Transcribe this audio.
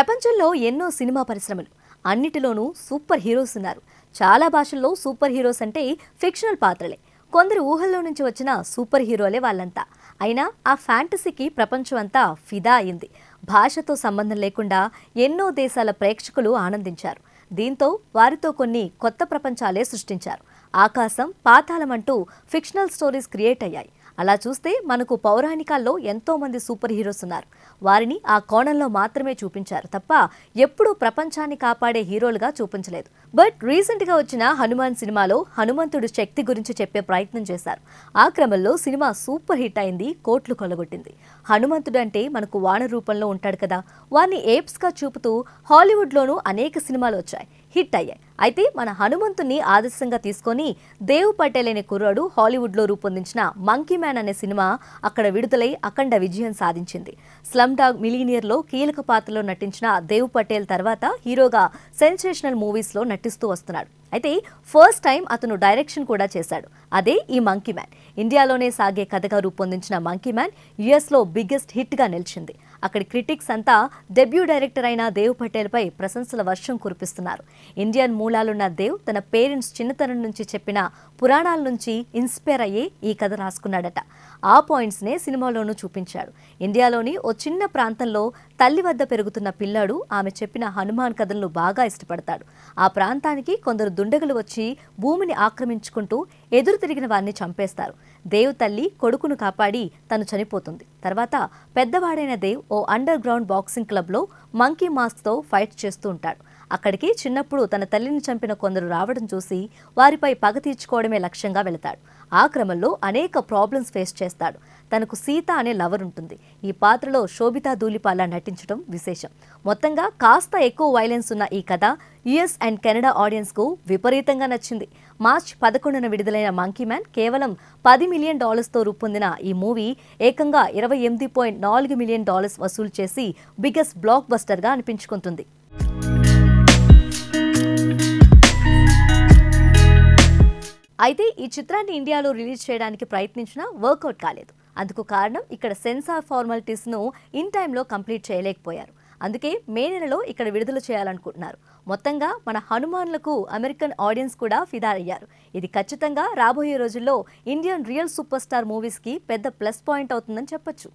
ప్రపంచంలో ఎన్నో సినిమా పరిశ్రమలు అన్నిటిలోనూ సూపర్ హీరోస్ ఉన్నారు చాలా భాషల్లో సూపర్ హీరోస్ అంటే ఫిక్షనల్ పాత్రలే కొందరు ఊహల్లో నుంచి వచ్చిన సూపర్ హీరోలే వాళ్ళంతా అయినా ఆ ఫ్యాంటసీకి ప్రపంచం అంతా ఫిదా అయింది భాషతో సంబంధం లేకుండా ఎన్నో దేశాల ప్రేక్షకులు ఆనందించారు దీంతో వారితో కొన్ని కొత్త ప్రపంచాలే సృష్టించారు ఆకాశం పాతాళం అంటూ ఫిక్షనల్ స్టోరీస్ క్రియేట్ అయ్యాయి అలా చూస్తే మనకు పౌరాణికాల్లో ఎంతో మంది సూపర్ హీరోస్ ఉన్నారు వారిని ఆ కోణంలో మాత్రమే చూపించారు తప్ప ఎప్పుడూ ప్రపంచాన్ని కాపాడే హీరోలుగా చూపించలేదు బట్ రీసెంట్ గా వచ్చిన హనుమాన్ సినిమాలో హనుమంతుడు శక్తి గురించి చెప్పే ప్రయత్నం చేశారు ఆ క్రమంలో సినిమా సూపర్ హిట్ అయింది కోట్లు కొలగొట్టింది హనుమంతుడు అంటే మనకు వాన రూపంలో ఉంటాడు కదా వారిని ఏప్స్ గా చూపుతూ హాలీవుడ్లోనూ అనేక సినిమాలు వచ్చాయి హిట్ అయ్యాయి అయితే మన హనుమంతుని ఆదర్శంగా తీసుకొని దేవ్ పటేల్ అనే కుర్రాడు హాలీవుడ్లో రూపొందించిన మంకీ మ్యాన్ అనే సినిమా అక్కడ విడుదలై అఖండ విజయం సాధించింది స్లమ్ డాగ్ మిలీనియర్లో కీలక పాత్రలో నటించిన దేవ్ పటేల్ తర్వాత హీరోగా సెన్సేషనల్ మూవీస్లో నటిస్తూ వస్తున్నాడు అయితే ఫస్ట్ టైం అతను డైరెక్షన్ కూడా చేశాడు అదే ఈ మంకీ మ్యాన్ ఇండియాలోనే సాగే కథగా రూపొందించిన మంకీ మ్యాన్ యుఎస్లో బిగ్గెస్ట్ హిట్గా నిలిచింది అక్కడి క్రిటిక్స్ అంతా డెబ్యూ డైరెక్టర్ అయిన దేవ్ పటేల్ పై ప్రశంసల వర్షం కురిపిస్తున్నారు ఇండియన్ మూలాలున్న దేవ్ తన పేరెంట్స్ చిన్నతనం నుంచి చెప్పిన పురాణాల నుంచి ఇన్స్పైర్ అయ్యి ఈ కథ రాసుకున్నాడట ఆ పాయింట్స్నే సినిమాలోనూ చూపించాడు ఇండియాలోని ఓ చిన్న ప్రాంతంలో తల్లి వద్ద పెరుగుతున్న పిల్లాడు ఆమె చెప్పిన హనుమాన్ కథలను బాగా ఇష్టపడతాడు ఆ ప్రాంతానికి కొందరు దుండగులు వచ్చి భూమిని ఆక్రమించుకుంటూ ఎదురు తిరిగిన వారిని చంపేస్తారు దేవ్ తల్లి కొడుకును కాపాడి తను చనిపోతుంది తర్వాత పెద్దవాడైన దేవ్ ఓ అండర్ గ్రౌండ్ బాక్సింగ్ క్లబ్లో మంకీ మాస్క్తో ఫైట్ చేస్తూ ఉంటాడు అక్కడికి చిన్నప్పుడు తన తల్లిని చంపిన కొందరు రావడం చూసి వారిపై పగ తీర్చుకోవడమే లక్ష్యంగా వెళతాడు ఆ క్రమంలో అనేక ప్రాబ్లమ్స్ ఫేస్ చేస్తాడు తనకు సీత అనే లవర్ ఉంటుంది ఈ పాత్రలో శోభితా దూలిపాల నటించడం విశేషం మొత్తంగా కాస్త ఎక్కువ వైలెన్స్ ఉన్న ఈ కథ యుఎస్ అండ్ కెనడా ఆడియన్స్కు విపరీతంగా నచ్చింది మార్చ్ పదకొండున విడుదలైన మంకీ మ్యాన్ కేవలం పది మిలియన్ డాలర్స్తో రూపొందిన ఈ మూవీ ఏకంగా ఇరవై ఎనిమిది పాయింట్ నాలుగు మిలియన్ డాలర్స్ వసూలు చేసి బిగ్గెస్ట్ బ్లాక్ బస్టర్గా అనిపించుకుంటుంది అయితే ఈ చిత్రాన్ని ఇండియాలో రిలీజ్ చేయడానికి ప్రయత్నించినా వర్కౌట్ కాలేదు అందుకు కారణం ఇక్కడ సెన్సార్ ఫార్మాలిటీస్ను ఇన్ టైంలో కంప్లీట్ చేయలేకపోయారు అందుకే మే నెలలో ఇక్కడ విడుదల చేయాలనుకుంటున్నారు మొత్తంగా మన హనుమాన్లకు అమెరికన్ ఆడియన్స్ కూడా ఫిదా అయ్యారు ఇది ఖచ్చితంగా రాబోయే రోజుల్లో ఇండియన్ రియల్ సూపర్ స్టార్ మూవీస్కి పెద్ద ప్లస్ పాయింట్ అవుతుందని చెప్పొచ్చు